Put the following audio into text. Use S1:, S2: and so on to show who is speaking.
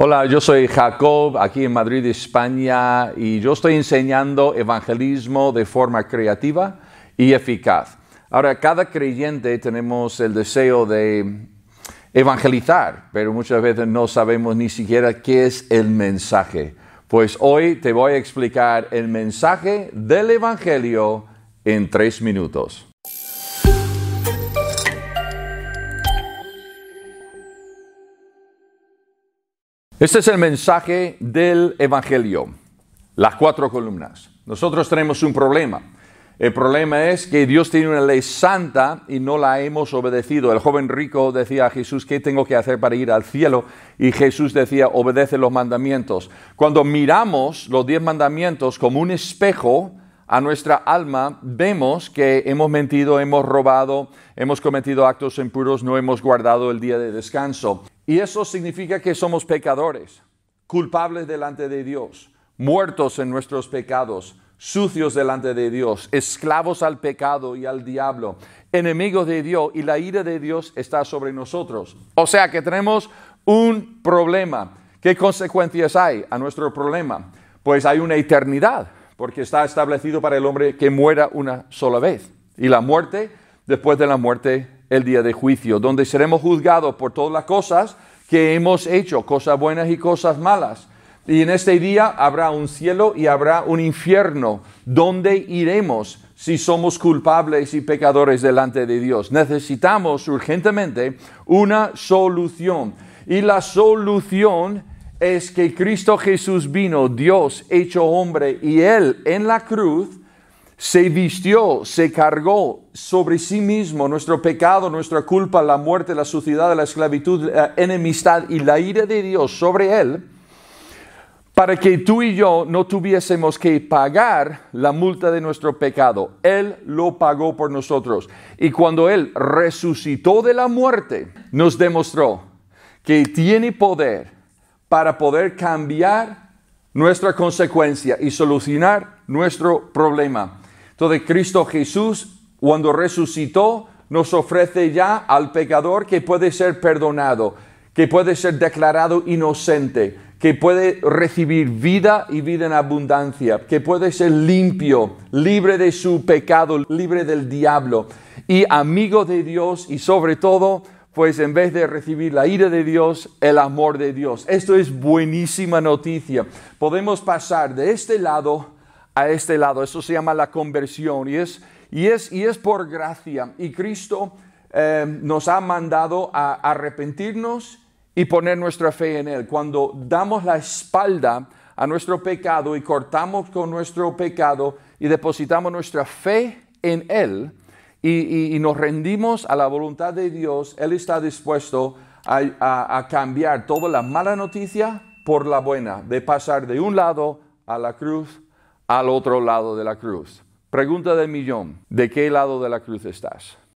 S1: Hola, yo soy Jacob, aquí en Madrid, España, y yo estoy enseñando evangelismo de forma creativa y eficaz. Ahora, cada creyente tenemos el deseo de evangelizar, pero muchas veces no sabemos ni siquiera qué es el mensaje. Pues hoy te voy a explicar el mensaje del Evangelio en tres minutos. Este es el mensaje del Evangelio, las cuatro columnas. Nosotros tenemos un problema. El problema es que Dios tiene una ley santa y no la hemos obedecido. El joven rico decía a Jesús, ¿qué tengo que hacer para ir al cielo? Y Jesús decía, obedece los mandamientos. Cuando miramos los diez mandamientos como un espejo a nuestra alma, vemos que hemos mentido, hemos robado, hemos cometido actos impuros, no hemos guardado el día de descanso. Y eso significa que somos pecadores, culpables delante de Dios, muertos en nuestros pecados, sucios delante de Dios, esclavos al pecado y al diablo, enemigos de Dios y la ira de Dios está sobre nosotros. O sea que tenemos un problema. ¿Qué consecuencias hay a nuestro problema? Pues hay una eternidad, porque está establecido para el hombre que muera una sola vez. Y la muerte, después de la muerte, el día de juicio, donde seremos juzgados por todas las cosas que hemos hecho, cosas buenas y cosas malas. Y en este día habrá un cielo y habrá un infierno, donde iremos si somos culpables y pecadores delante de Dios. Necesitamos urgentemente una solución. Y la solución es que Cristo Jesús vino, Dios hecho hombre, y Él en la cruz se vistió, se cargó sobre sí mismo nuestro pecado, nuestra culpa, la muerte, la suciedad, la esclavitud, la enemistad y la ira de Dios sobre él, para que tú y yo no tuviésemos que pagar la multa de nuestro pecado. Él lo pagó por nosotros. Y cuando Él resucitó de la muerte, nos demostró que tiene poder para poder cambiar nuestra consecuencia y solucionar nuestro problema. Entonces Cristo Jesús, cuando resucitó, nos ofrece ya al pecador que puede ser perdonado, que puede ser declarado inocente, que puede recibir vida y vida en abundancia, que puede ser limpio, libre de su pecado, libre del diablo y amigo de Dios y sobre todo, pues en vez de recibir la ira de Dios, el amor de Dios. Esto es buenísima noticia. Podemos pasar de este lado a este lado. Eso se llama la conversión y es, y es, y es por gracia. Y Cristo eh, nos ha mandado a arrepentirnos y poner nuestra fe en Él. Cuando damos la espalda a nuestro pecado y cortamos con nuestro pecado y depositamos nuestra fe en Él y, nos rendimos a la voluntad de Dios, Él está dispuesto a cambiar toda la mala noticia por la buena, de pasar de un lado a la cruz al otro lado de la cruz. Pregunta de millón, ¿de qué lado de la cruz estás?